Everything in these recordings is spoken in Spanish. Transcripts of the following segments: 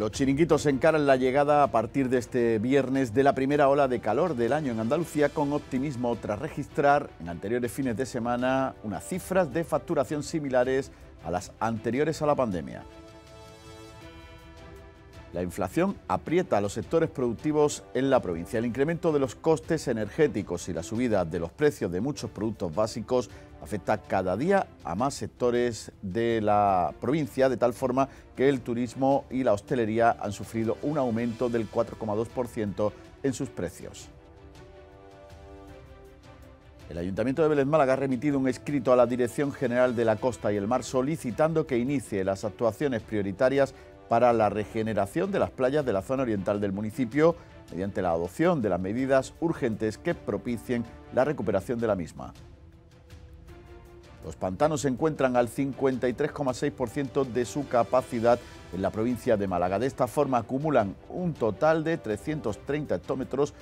Los chiringuitos encaran la llegada a partir de este viernes de la primera ola de calor del año en Andalucía con optimismo tras registrar en anteriores fines de semana unas cifras de facturación similares a las anteriores a la pandemia. La inflación aprieta a los sectores productivos en la provincia. El incremento de los costes energéticos y la subida de los precios de muchos productos básicos afecta cada día a más sectores de la provincia, de tal forma que el turismo y la hostelería han sufrido un aumento del 4,2% en sus precios. El Ayuntamiento de Vélez Málaga ha remitido un escrito a la Dirección General de la Costa y el Mar solicitando que inicie las actuaciones prioritarias para la regeneración de las playas de la zona oriental del municipio mediante la adopción de las medidas urgentes que propicien la recuperación de la misma. Los pantanos se encuentran al 53,6% de su capacidad en la provincia de Málaga. De esta forma acumulan un total de 330 hectómetros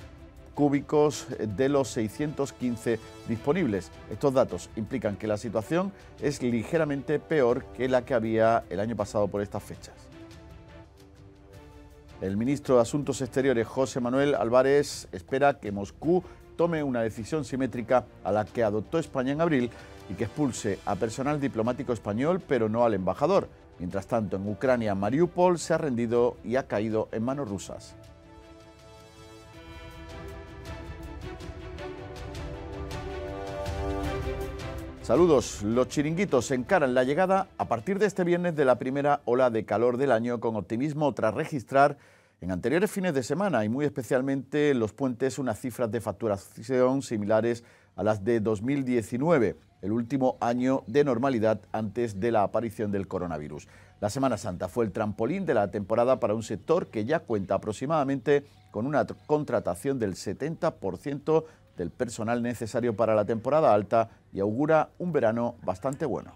cúbicos de los 615 disponibles. Estos datos implican que la situación es ligeramente peor que la que había el año pasado por estas fechas. El ministro de Asuntos Exteriores, José Manuel Álvarez, espera que Moscú tome una decisión simétrica a la que adoptó España en abril y que expulse a personal diplomático español, pero no al embajador. Mientras tanto, en Ucrania, Mariupol se ha rendido y ha caído en manos rusas. Saludos, los chiringuitos encaran la llegada a partir de este viernes de la primera ola de calor del año con optimismo tras registrar en anteriores fines de semana y muy especialmente en los puentes unas cifras de facturación similares a las de 2019, el último año de normalidad antes de la aparición del coronavirus. La Semana Santa fue el trampolín de la temporada para un sector que ya cuenta aproximadamente con una contratación del 70% del personal necesario para la temporada alta y augura un verano bastante bueno.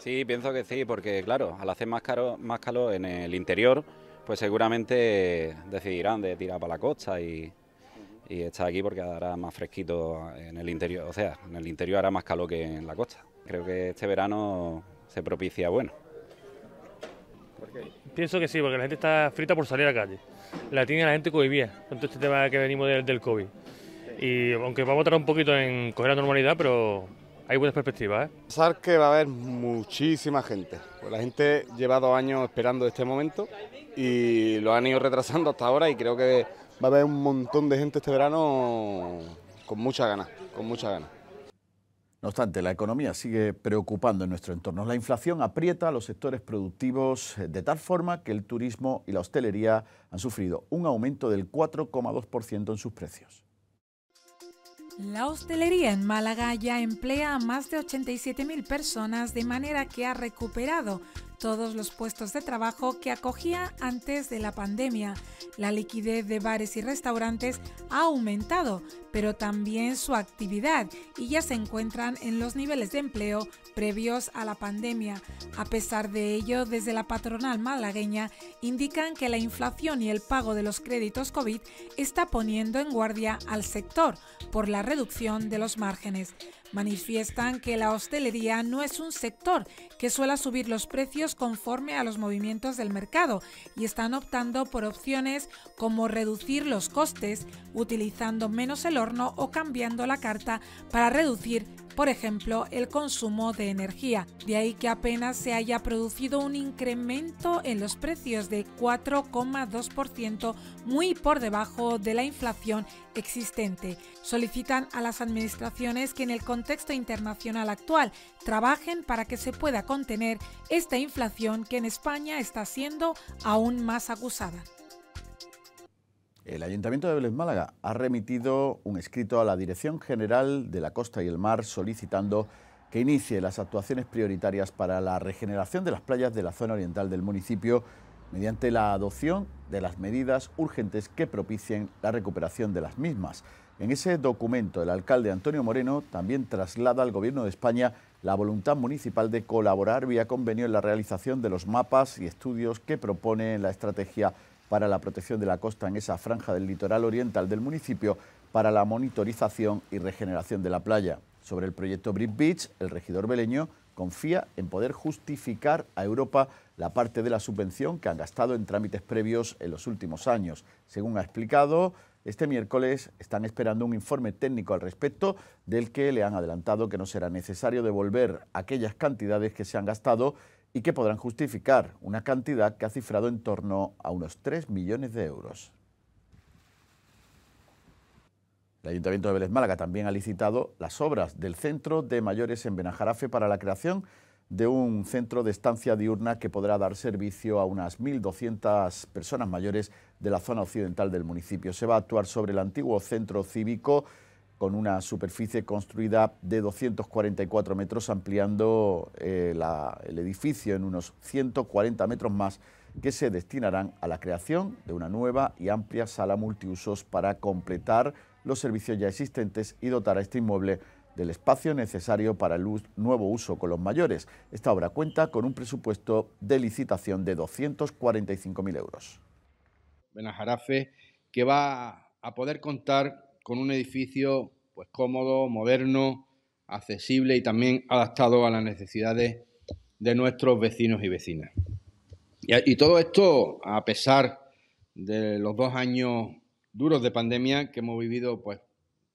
Sí, pienso que sí, porque claro, al hacer más, calor en el interior, pues seguramente decidirán de tirar para la costa y, estar aquí porque hará más fresquito en el interior, o sea, en el interior hará más calor que en la costa. Creo que este verano se propicia bueno. Pienso que sí, porque la gente está frita por salir a la calle. La tiene la gente cohibida con todo este tema que venimos del COVID. Y aunque va a votar un poquito en coger la normalidad, pero hay buenas perspectivas. ¿eh? Pensar que va a haber muchísima gente. Pues la gente lleva dos años esperando este momento y lo han ido retrasando hasta ahora y creo que va a haber un montón de gente este verano con mucha ganas, con mucha ganas. No obstante, la economía sigue preocupando en nuestro entorno. La inflación aprieta a los sectores productivos eh, de tal forma que el turismo y la hostelería han sufrido un aumento del 4,2% en sus precios. La hostelería en Málaga ya emplea a más de 87.000 personas de manera que ha recuperado todos los puestos de trabajo que acogía antes de la pandemia. La liquidez de bares y restaurantes ha aumentado, pero también su actividad y ya se encuentran en los niveles de empleo previos a la pandemia. A pesar de ello, desde la patronal malagueña indican que la inflación y el pago de los créditos COVID está poniendo en guardia al sector por la reducción de los márgenes manifiestan que la hostelería no es un sector que suela subir los precios conforme a los movimientos del mercado y están optando por opciones como reducir los costes utilizando menos el horno o cambiando la carta para reducir por ejemplo, el consumo de energía. De ahí que apenas se haya producido un incremento en los precios de 4,2%, muy por debajo de la inflación existente. Solicitan a las administraciones que en el contexto internacional actual trabajen para que se pueda contener esta inflación que en España está siendo aún más acusada. El Ayuntamiento de Vélez Málaga ha remitido un escrito a la Dirección General de la Costa y el Mar solicitando que inicie las actuaciones prioritarias para la regeneración de las playas de la zona oriental del municipio mediante la adopción de las medidas urgentes que propicien la recuperación de las mismas. En ese documento, el alcalde Antonio Moreno también traslada al Gobierno de España la voluntad municipal de colaborar vía convenio en la realización de los mapas y estudios que propone la estrategia para la protección de la costa en esa franja del litoral oriental del municipio para la monitorización y regeneración de la playa. Sobre el proyecto Brick Beach, el regidor beleño confía en poder justificar a Europa la parte de la subvención que han gastado en trámites previos en los últimos años. Según ha explicado, este miércoles están esperando un informe técnico al respecto del que le han adelantado que no será necesario devolver aquellas cantidades que se han gastado y que podrán justificar una cantidad que ha cifrado en torno a unos 3 millones de euros. El Ayuntamiento de Vélez Málaga también ha licitado las obras del Centro de Mayores en Benajarafe para la creación de un centro de estancia diurna que podrá dar servicio a unas 1.200 personas mayores de la zona occidental del municipio. Se va a actuar sobre el antiguo centro cívico con una superficie construida de 244 metros, ampliando eh, el edificio en unos 140 metros más que se destinarán a la creación de una nueva y amplia sala multiusos para completar los servicios ya existentes y dotar a este inmueble del espacio necesario para el nuevo uso con los mayores. Esta obra cuenta con un presupuesto de licitación de 245.000 euros. Benajarafe, que va a poder contar con un edificio pues cómodo, moderno, accesible y también adaptado a las necesidades de nuestros vecinos y vecinas. Y, todo esto a pesar de los dos años duros de pandemia que hemos vivido, pues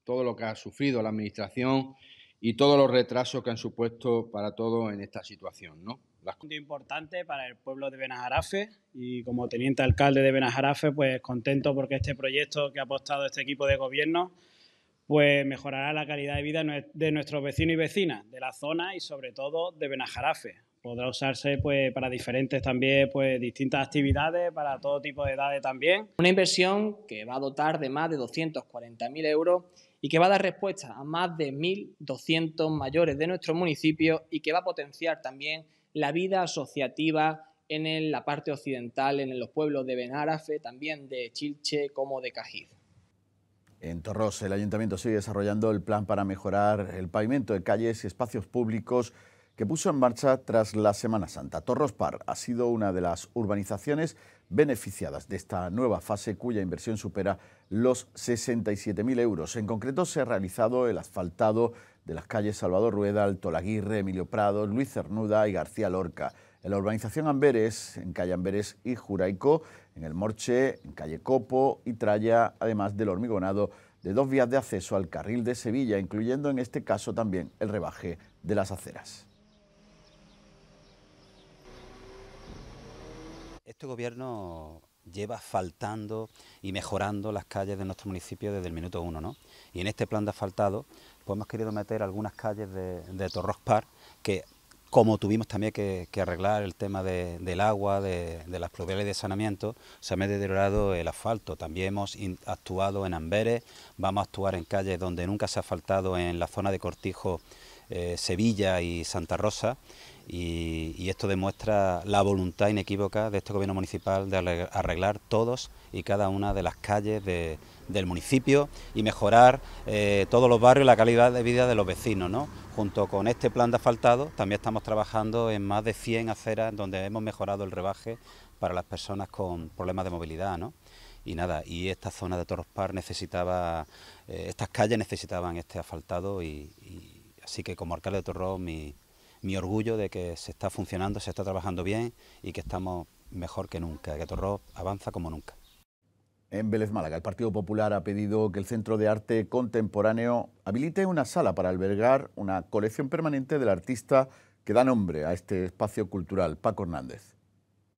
todo lo que ha sufrido la administración y todos los retrasos que han supuesto para todos en esta situación, ¿no? punto Importante para el pueblo de Benajarafe y como teniente alcalde de Benajarafe, pues contento porque este proyecto que ha apostado este equipo de gobierno pues mejorará la calidad de vida de nuestros vecinos y vecinas de la zona y sobre todo de Benajarafe. Podrá usarse pues para diferentes también pues distintas actividades para todo tipo de edades también. Una inversión que va a dotar de más de 240.000 euros y que va a dar respuesta a más de 1.200 mayores de nuestro municipio y que va a potenciar también la vida asociativa en la parte occidental, en los pueblos de Benárafe, también de Chilche como de Cajiz. En Torros, el ayuntamiento sigue desarrollando el plan para mejorar el pavimento de calles y espacios públicos que puso en marcha tras la Semana Santa. Torros Par ha sido una de las urbanizaciones beneficiadas de esta nueva fase cuya inversión supera los 67.000 euros. En concreto se ha realizado el asfaltado de las calles Salvador Rueda, Alto Laguirre, Emilio Prado, Luis Cernuda y García Lorca. En la urbanización Amberes, en calle Amberes y Juraico, en el Morche, en calle Copo y Traya, además del hormigonado de dos vías de acceso al carril de Sevilla, incluyendo en este caso también el rebaje de las aceras. Este gobierno lleva faltando y mejorando las calles de nuestro municipio desde el minuto uno, ¿no? Y en este plan de asfaltado pues hemos querido meter algunas calles de, de que como tuvimos también que, arreglar el tema del agua, de, las pluviales de saneamiento, se me ha deteriorado el asfalto. También hemos actuado en Amberes, vamos a actuar en calles donde nunca se ha asfaltado en la zona de Cortijo, eh, Sevilla y Santa Rosa y, esto demuestra la voluntad inequívoca de este gobierno municipal de arreglar todos y cada una de las calles del municipio y mejorar eh, todos los barrios ...y la calidad de vida de los vecinos. ¿no? Junto con este plan de asfaltado también estamos trabajando en más de 100 aceras donde hemos mejorado el rebaje para las personas con problemas de movilidad. ¿no? y nada, y esta zona de Toros necesitaba, eh, estas calles necesitaban este asfaltado y, así que como alcalde de Torros mi, mi orgullo de que se está funcionando, se está trabajando bien y que estamos mejor que nunca, que Torró avanza como nunca. En Vélez Málaga, el Partido Popular ha pedido que el Centro de Arte Contemporáneo habilite una sala para albergar una colección permanente del artista que da nombre a este espacio cultural, Paco Hernández.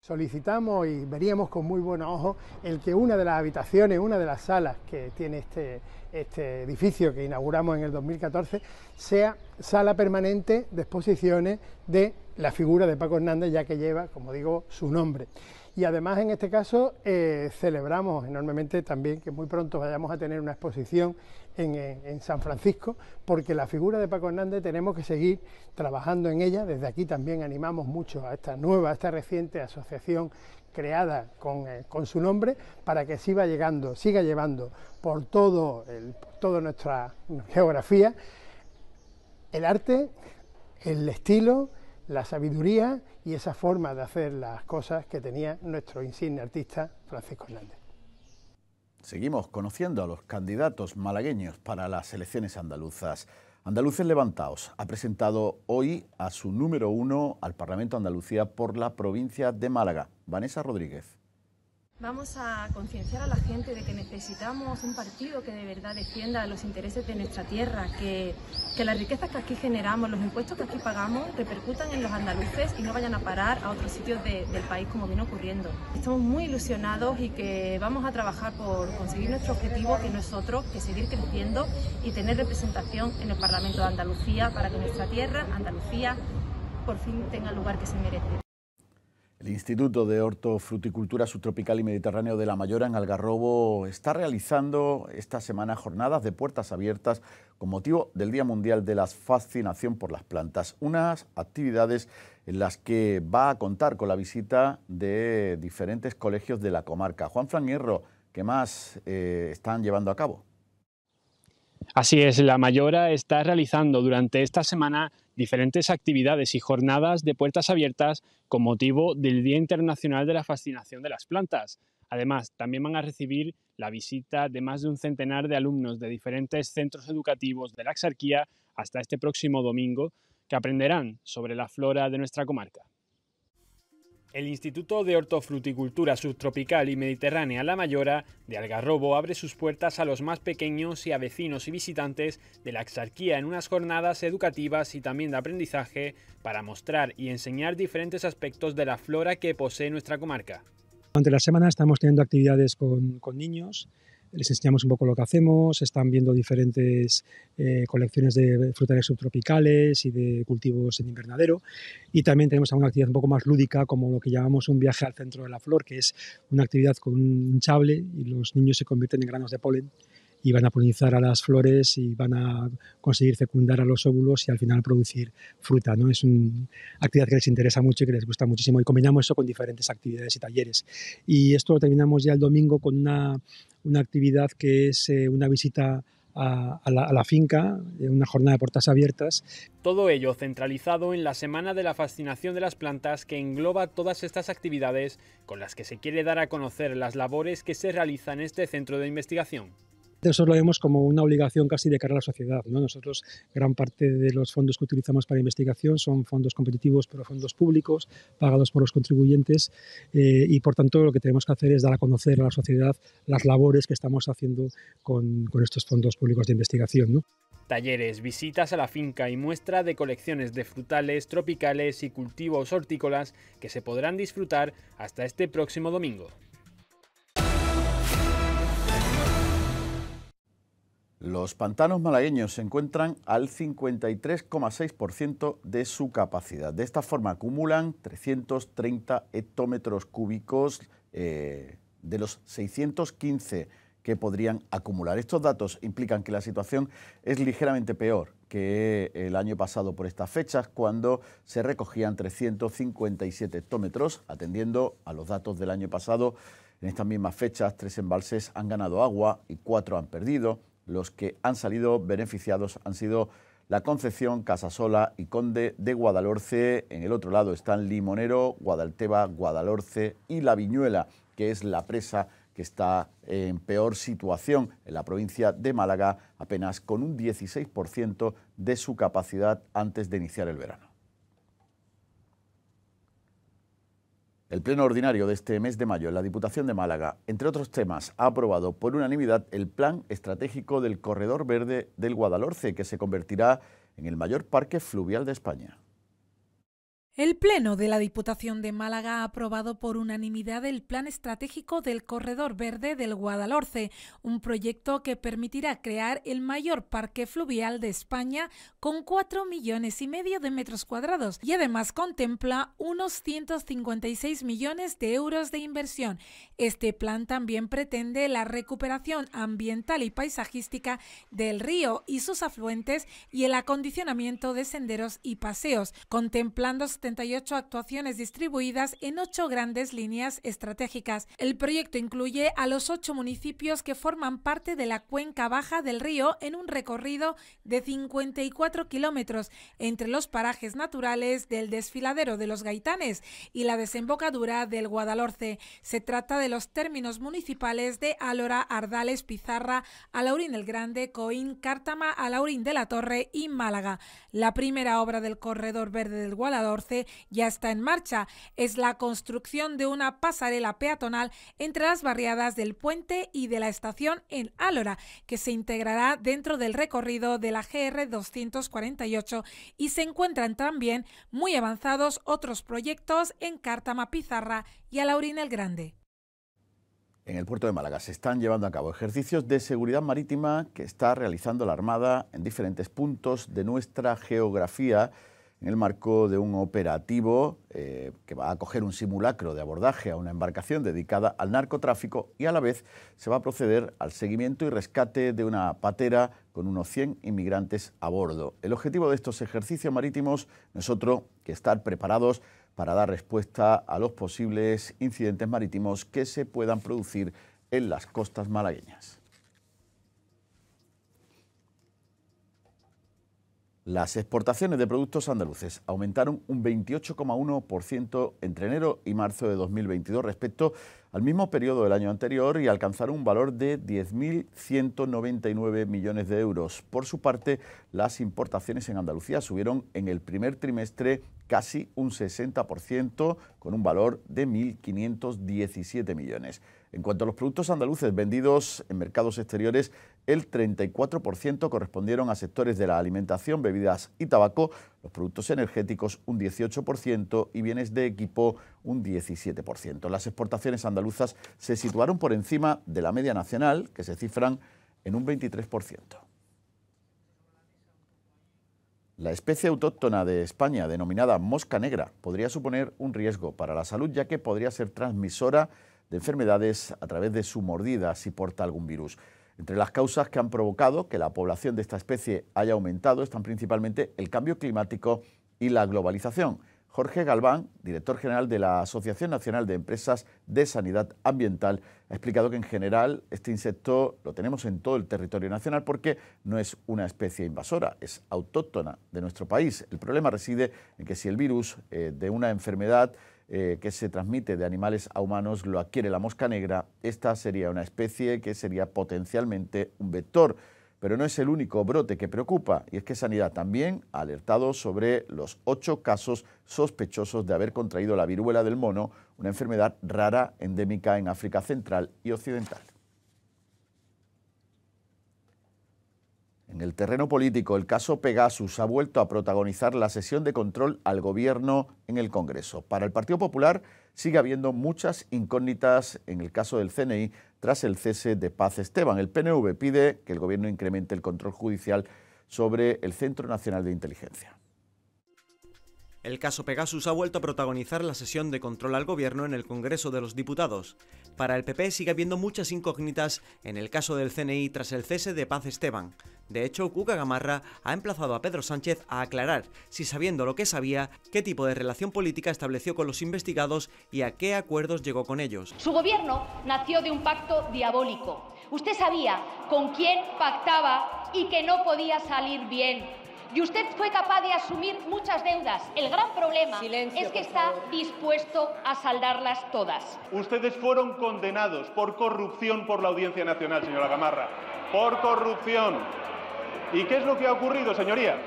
Solicitamos y veríamos con muy buenos ojos el que una de las habitaciones, una de las salas que tiene este, este edificio que inauguramos en el 2014, sea sala permanente de exposiciones de la figura de Paco Hernández, ya que lleva, como digo, su nombre. Y además, en este caso, eh, celebramos enormemente también que muy pronto vayamos a tener una exposición en, San Francisco, porque la figura de Paco Hernández tenemos que seguir trabajando en ella. Desde aquí también animamos mucho a esta nueva, a esta reciente asociación creada con, eh, su nombre, para que siga llegando, siga llevando por todo por toda nuestra geografía el arte, el estilo, la sabiduría y esa forma de hacer las cosas que tenía nuestro insigne artista Francisco Hernández. Seguimos conociendo a los candidatos malagueños para las elecciones andaluzas. Andaluces Levantaos ha presentado hoy a su número uno al Parlamento Andalucía por la provincia de Málaga, Vanessa Rodríguez. Vamos a concienciar a la gente de que necesitamos un partido que de verdad defienda los intereses de nuestra tierra, que, que las riquezas que aquí generamos, los impuestos que aquí pagamos, repercutan en los andaluces y no vayan a parar a otros sitios del país como viene ocurriendo. Estamos muy ilusionados y que vamos a trabajar por conseguir nuestro objetivo, que es otro que seguir creciendo y tener representación en el Parlamento de Andalucía para que nuestra tierra, Andalucía, por fin tenga el lugar que se merece. El Instituto de Hortofruticultura Subtropical y Mediterráneo de La Mayora en Algarrobo está realizando esta semana jornadas de puertas abiertas con motivo del Día Mundial de la Fascinación por las Plantas, unas actividades en las que va a contar con la visita de diferentes colegios de la comarca. Juan Fran ¿qué más eh, están llevando a cabo? Así es, la Mayora está realizando durante esta semana diferentes actividades y jornadas de puertas abiertas con motivo del Día Internacional de la Fascinación de las Plantas. Además, también van a recibir la visita de más de un centenar de alumnos de diferentes centros educativos de la Axarquía hasta este próximo domingo, que aprenderán sobre la flora de nuestra comarca. El Instituto de Hortofruticultura Subtropical y Mediterránea La Mayora de Algarrobo abre sus puertas a los más pequeños y a vecinos y visitantes de la exarquía en unas jornadas educativas y también de aprendizaje para mostrar y enseñar diferentes aspectos de la flora que posee nuestra comarca. Durante la semana estamos teniendo actividades con, con niños les enseñamos un poco lo que hacemos, están viendo diferentes eh, colecciones de frutales subtropicales y de cultivos en invernadero. Y también tenemos una actividad un poco más lúdica, como lo que llamamos un viaje al centro de la flor, que es una actividad con un hinchable y los niños se convierten en granos de polen y van a polinizar a las flores y van a conseguir fecundar a los óvulos y al final producir fruta. ¿no? Es una actividad que les interesa mucho y que les gusta muchísimo y combinamos eso con diferentes actividades y talleres. Y esto lo terminamos ya el domingo con una, una actividad que es eh, una visita a, la, a, la, finca, eh, una jornada de puertas abiertas. Todo ello centralizado en la Semana de la Fascinación de las Plantas que engloba todas estas actividades con las que se quiere dar a conocer las labores que se realizan en este centro de investigación. Eso lo vemos como una obligación casi de cara a la sociedad. ¿no? Nosotros, gran parte de los fondos que utilizamos para investigación son fondos competitivos, pero fondos públicos, pagados por los contribuyentes, eh, y por tanto lo que tenemos que hacer es dar a conocer a la sociedad las labores que estamos haciendo con, estos fondos públicos de investigación. Talleres, visitas a la finca y muestra de colecciones de frutales, tropicales y cultivos hortícolas que se podrán disfrutar hasta este próximo domingo. Los pantanos malagueños se encuentran al 53,6% de su capacidad. De esta forma acumulan 330 hectómetros cúbicos eh, de los 615 que podrían acumular. Estos datos implican que la situación es ligeramente peor que el año pasado por estas fechas, cuando se recogían 357 hectómetros, atendiendo a los datos del año pasado. En estas mismas fechas, tres embalses han ganado agua y cuatro han perdido los que han salido beneficiados han sido la Concepción, Casasola y Conde de Guadalhorce. En el otro lado están Limonero, Guadalteba, Guadalhorce y La Viñuela, que es la presa que está en peor situación en la provincia de Málaga, apenas con un 16% de su capacidad antes de iniciar el verano. El Pleno Ordinario de este mes de mayo en la Diputación de Málaga, entre otros temas, ha aprobado por unanimidad el Plan Estratégico del Corredor Verde del Guadalhorce, que se convertirá en el mayor parque fluvial de España. El Pleno de la Diputación de Málaga ha aprobado por unanimidad el Plan Estratégico del Corredor Verde del Guadalhorce, un proyecto que permitirá crear el mayor parque fluvial de España con 4 millones y medio de metros cuadrados y además contempla unos 156 millones de euros de inversión. Este plan también pretende la recuperación ambiental y paisajística del río y sus afluentes y el acondicionamiento de senderos y paseos, contemplando actuaciones distribuidas en ocho grandes líneas estratégicas. El proyecto incluye a los ocho municipios que forman parte de la cuenca baja del río en un recorrido de 54 kilómetros entre los parajes naturales del desfiladero de los Gaitanes y la desembocadura del Guadalhorce. Se trata de los términos municipales de Álora, Ardales, Pizarra, Alaurín el Grande, Coín, Cártama, Alaurín de la Torre y Málaga. La primera obra del corredor verde del Guadalhorce ya está en marcha. Es la construcción de una pasarela peatonal entre las barriadas del puente y de la estación en Álora, que se integrará dentro del recorrido de la GR 248 y se encuentran también muy avanzados otros proyectos en Cártama Pizarra y a el Grande. En el puerto de Málaga se están llevando a cabo ejercicios de seguridad marítima que está realizando la Armada en diferentes puntos de nuestra geografía en el marco de un operativo eh, que va a acoger un simulacro de abordaje a una embarcación dedicada al narcotráfico y a la vez se va a proceder al seguimiento y rescate de una patera con unos 100 inmigrantes a bordo. El objetivo de estos ejercicios marítimos es otro que estar preparados para dar respuesta a los posibles incidentes marítimos que se puedan producir en las costas malagueñas. Las exportaciones de productos andaluces aumentaron un 28,1% entre enero y marzo de 2022 respecto al mismo periodo del año anterior y alcanzaron un valor de 10.199 millones de euros. Por su parte, las importaciones en Andalucía subieron en el primer trimestre casi un 60% con un valor de 1.517 millones. En cuanto a los productos andaluces vendidos en mercados exteriores, el 34% correspondieron a sectores de la alimentación, bebidas y tabaco, los productos energéticos un 18% y bienes de equipo un 17%. Las exportaciones andaluzas se situaron por encima de la media nacional, que se cifran en un 23%. La especie autóctona de España, denominada mosca negra, podría suponer un riesgo para la salud, ya que podría ser transmisora de enfermedades a través de su mordida si porta algún virus. Entre las causas que han provocado que la población de esta especie haya aumentado están principalmente el cambio climático y la globalización. Jorge Galván, director general de la Asociación Nacional de Empresas de Sanidad Ambiental, ha explicado que en general este insecto lo tenemos en todo el territorio nacional porque no es una especie invasora, es autóctona de nuestro país. El problema reside en que si el virus eh, de una enfermedad eh, que se transmite de animales a humanos lo adquiere la mosca negra, esta sería una especie que sería potencialmente un vector. Pero no es el único brote que preocupa, y es que Sanidad también ha alertado sobre los ocho casos sospechosos de haber contraído la viruela del mono, una enfermedad rara endémica en África Central y Occidental. En el terreno político, el caso Pegasus ha vuelto a protagonizar la sesión de control al gobierno en el Congreso. Para el Partido Popular sigue habiendo muchas incógnitas en el caso del CNI tras el cese de Paz Esteban. El PNV pide que el gobierno incremente el control judicial sobre el Centro Nacional de Inteligencia. El caso Pegasus ha vuelto a protagonizar la sesión de control al gobierno en el Congreso de los Diputados. Para el PP sigue habiendo muchas incógnitas en el caso del CNI tras el cese de Paz Esteban. De hecho, Cuca Gamarra ha emplazado a Pedro Sánchez a aclarar si sabiendo lo que sabía, qué tipo de relación política estableció con los investigados y a qué acuerdos llegó con ellos. Su gobierno nació de un pacto diabólico. Usted sabía con quién pactaba y que no podía salir bien y usted fue capaz de asumir muchas deudas. El gran problema es que está dispuesto a saldarlas todas. Ustedes fueron condenados por corrupción por la Audiencia Nacional, señora Gamarra. Por corrupción. ¿Y qué es lo que ha ocurrido, señoría?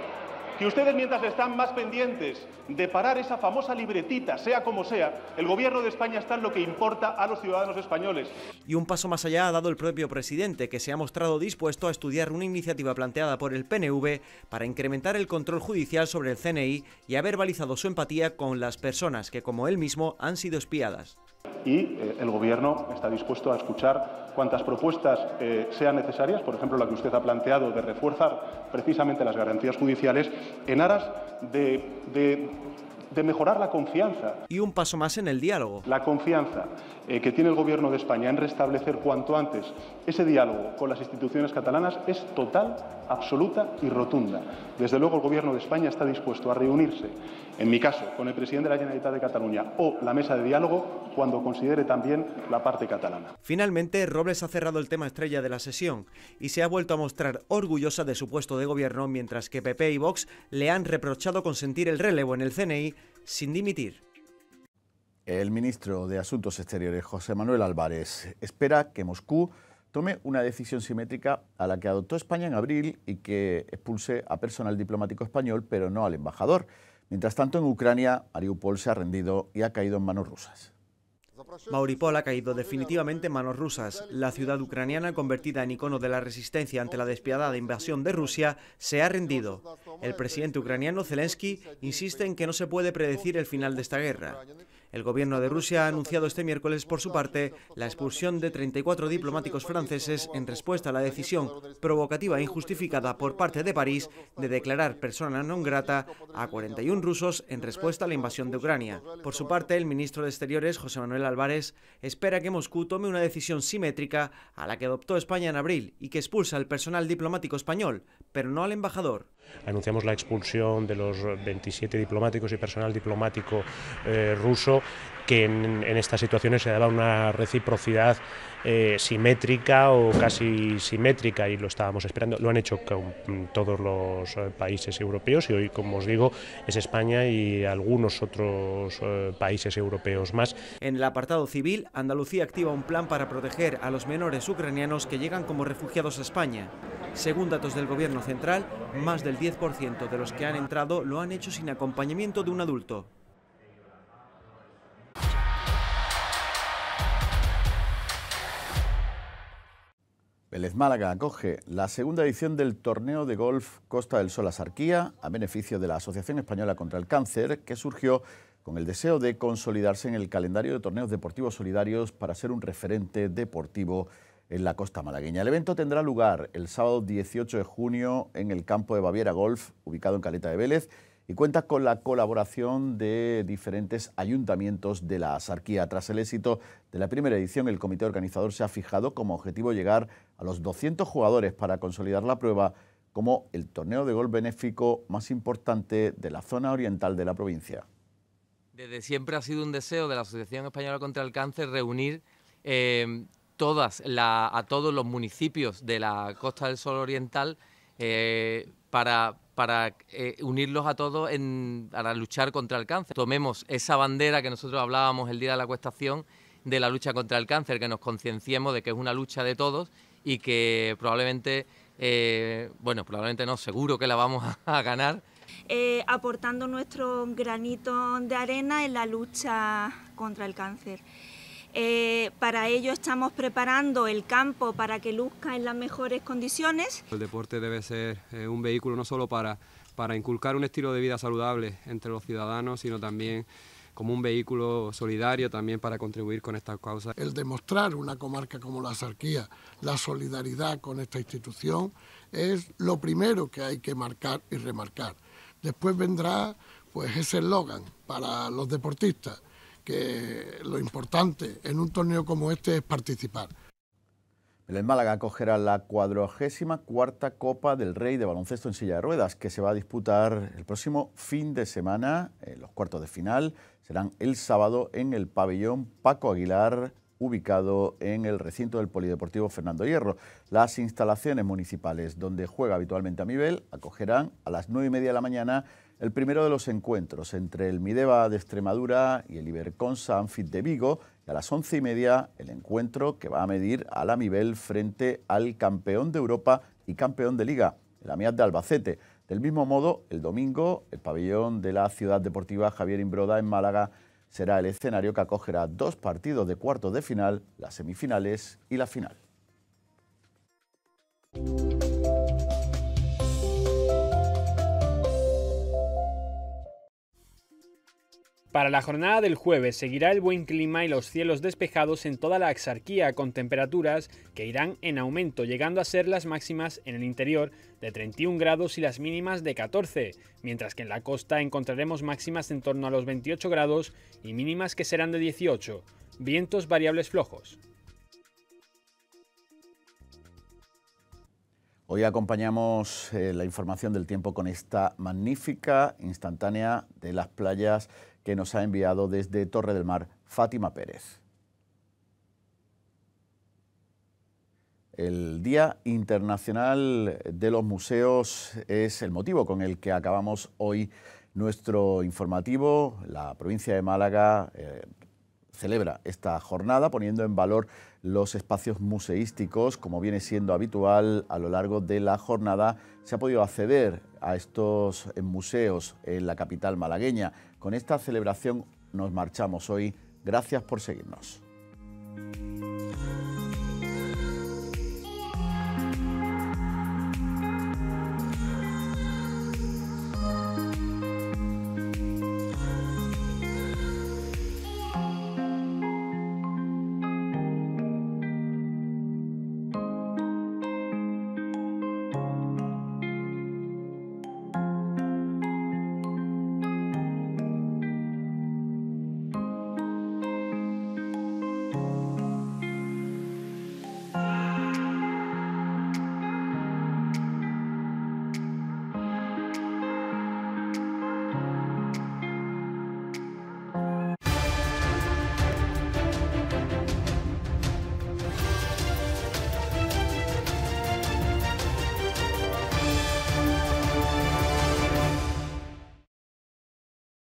que ustedes mientras están más pendientes de parar esa famosa libretita, sea como sea, el gobierno de España está en lo que importa a los ciudadanos españoles. Y un paso más allá ha dado el propio presidente, que se ha mostrado dispuesto a estudiar una iniciativa planteada por el PNV para incrementar el control judicial sobre el CNI y ha verbalizado su empatía con las personas que, como él mismo, han sido espiadas. Y eh, el Gobierno está dispuesto a escuchar cuantas propuestas eh, sean necesarias, por ejemplo, la que usted ha planteado de reforzar precisamente las garantías judiciales en aras de mejorar la confianza. Y un paso más en el diálogo. La confianza. Eh, que tiene el Gobierno de España en restablecer cuanto antes ese diálogo con las instituciones catalanas es total, absoluta y rotunda. Desde luego, el Gobierno de España está dispuesto a reunirse, en mi caso, con el presidente de la Generalitat de Cataluña o la mesa de diálogo cuando considere también la parte catalana. Finalmente, Robles ha cerrado el tema estrella de la sesión y se ha vuelto a mostrar orgullosa de su puesto de gobierno, mientras que PP y Vox le han reprochado consentir el relevo en el CNI sin dimitir. El ministro de Asuntos Exteriores, José Manuel Álvarez, espera que Moscú tome una decisión simétrica a la que adoptó España en abril y que expulse a personal diplomático español, pero no al embajador. Mientras tanto, en Ucrania, Mariupol se ha rendido y ha caído en manos rusas. Mauripol ha caído definitivamente en manos rusas. La ciudad ucraniana, convertida en icono de la resistencia ante la despiadada invasión de Rusia, se ha rendido. El presidente ucraniano Zelensky insiste en que no se puede predecir el final de esta guerra. El gobierno de Rusia ha anunciado este miércoles, por su parte, la expulsión de 34 diplomáticos franceses en respuesta a la decisión provocativa e injustificada por parte de París de declarar persona non grata a 41 rusos en respuesta a la invasión de Ucrania. Por su parte, el ministro de Exteriores, José Manuel Álvarez, espera que Moscú tome una decisión simétrica a la que adoptó España en abril y que expulsa al personal diplomático español, pero no al embajador. Anunciamos la expulsión de los 27 diplomáticos y personal diplomático eh, ruso, que en, estas situaciones se daba una reciprocidad eh, simétrica o casi simétrica y lo estábamos esperando. Lo han hecho todos los eh, países europeos y hoy, como os digo, es España y algunos otros países europeos más. En el apartado civil, Andalucía activa un plan para proteger a los menores ucranianos que llegan como refugiados a España. Según datos del Gobierno Central, más del 10% de los que han entrado lo han hecho sin acompañamiento de un adulto. Vélez Málaga acoge la segunda edición del torneo de golf Costa del Sol Asarquía a beneficio de la Asociación Española contra el Cáncer, que surgió con el deseo de consolidarse en el calendario de torneos deportivos solidarios para ser un referente deportivo en la costa malagueña. El evento tendrá lugar el sábado 18 de junio en el campo de Baviera Golf, ubicado en Caleta de Vélez, y cuenta con la colaboración de diferentes ayuntamientos de la Asarquía. Tras el éxito de la primera edición, el comité organizador se ha fijado como objetivo llegar a los 200 jugadores para consolidar la prueba como el torneo de golf benéfico más importante de la zona oriental de la provincia. Desde siempre ha sido un deseo de la Asociación Española contra el Cáncer reunir eh, todas a todos los municipios de la Costa del Sol Oriental eh, para, eh, unirlos a todos para luchar contra el cáncer. Tomemos esa bandera que nosotros hablábamos el día de la cuestación de la lucha contra el cáncer, que nos concienciemos de que es una lucha de todos y que probablemente, eh, bueno, probablemente no, seguro que la vamos a, ganar. aportando nuestro granito de arena en la lucha contra el cáncer. Eh, para ello estamos preparando el campo para que luzca en las mejores condiciones". El deporte debe ser eh, un vehículo no solo para, inculcar un estilo de vida saludable entre los ciudadanos, sino también como un vehículo solidario también para contribuir con esta causa. El demostrar una comarca como la Sarquía, la solidaridad con esta institución, es lo primero que hay que marcar y remarcar. Después vendrá pues ese eslogan para los deportistas, que lo importante en un torneo como este es participar. El Málaga acogerá la 44 cuarta Copa del Rey de Baloncesto en silla de ruedas, que se va a disputar el próximo fin de semana. Eh, los cuartos de final serán el sábado en el pabellón Paco Aguilar, ubicado en el recinto del Polideportivo Fernando Hierro. Las instalaciones municipales donde juega habitualmente a nivel acogerán a las 9 y media de la mañana el primero de los encuentros entre el Mideva de Extremadura y el Iberconsa Anfit de Vigo, y a las once y media el encuentro que va a medir a la Mibel frente al campeón de Europa y campeón de Liga, el Amiad de Albacete. Del mismo modo, el domingo, el pabellón de la Ciudad Deportiva Javier Imbroda en Málaga será el escenario que acogerá dos partidos de cuartos de final, las semifinales y la final. Para la jornada del jueves seguirá el buen clima y los cielos despejados en toda la axarquía con temperaturas que irán en aumento, llegando a ser las máximas en el interior de 31 grados y las mínimas de 14, mientras que en la costa encontraremos máximas en torno a los 28 grados y mínimas que serán de 18, vientos variables flojos. Hoy acompañamos eh, la información del tiempo con esta magnífica instantánea de las playas que nos ha enviado desde Torre del Mar Fátima Pérez. El Día Internacional de los Museos es el motivo con el que acabamos hoy nuestro informativo. La provincia de Málaga eh, celebra esta jornada poniendo en valor los espacios museísticos, como viene siendo habitual a lo largo de la jornada, se ha podido acceder a estos museos en la capital malagueña. Con esta celebración nos marchamos hoy. Gracias por seguirnos.